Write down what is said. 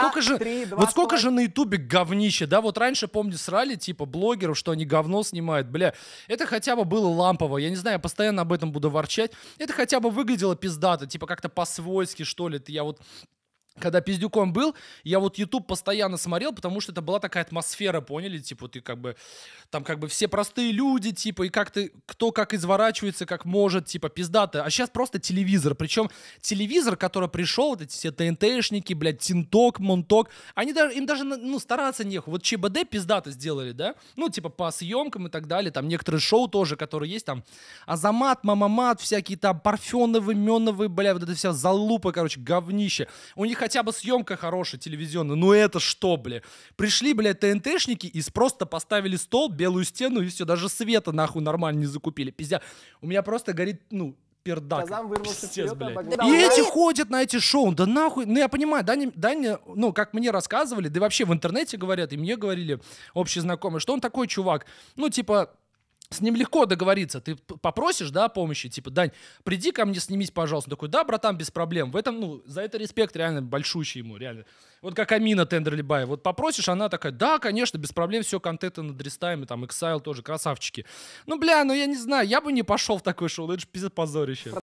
А, сколько же, 3, 2, вот сколько 2. же на Ютубе говнище, да? Вот раньше, помню, срали, типа, блогеров, что они говно снимают, бля. Это хотя бы было лампово, я не знаю, я постоянно об этом буду ворчать. Это хотя бы выглядело пиздато, типа, как-то по-свойски, что ли. Я вот когда пиздюком был, я вот YouTube постоянно смотрел, потому что это была такая атмосфера, поняли? Типа ты как бы, там как бы все простые люди, типа, и как ты, кто как изворачивается, как может, типа, пиздата. А сейчас просто телевизор. Причем телевизор, который пришел, вот эти все ТНТшники, блядь, Тинток, Монток, они даже, им даже, ну, стараться неху. Вот ЧБД пиздата сделали, да? Ну, типа, по съемкам и так далее. Там некоторые шоу тоже, которые есть, там, Азамат, Мамамат, всякие там Парфеновы, Меновы, блядь, вот эта вся залупа, короче, говнище. У них хотя бы съемка хорошая телевизионная, ну это что, бля? Пришли, бля, ТНТшники и просто поставили стол, белую стену и все, даже света нахуй нормально не закупили, пиздя. У меня просто горит, ну, пердак. Пиздец, вперед, блядь. Обогнал. И эти ходят на эти шоу, да нахуй. Ну, я понимаю, да, не, да ну, как мне рассказывали, да и вообще в интернете говорят, и мне говорили общие знакомые, что он такой чувак, ну, типа, с ним легко договориться. Ты попросишь, да, помощи, типа, Дань, приди ко мне, снимись, пожалуйста. Он такой, да, братан, без проблем. В этом, ну, за это респект реально большущий ему, реально. Вот как Амина Тендерлибай. Вот попросишь, она такая, да, конечно, без проблем, все, контенты над рестами, там, Exile тоже, красавчики. Ну, бля, ну я не знаю, я бы не пошел в такой шоу, ну, это же пиздец позорище.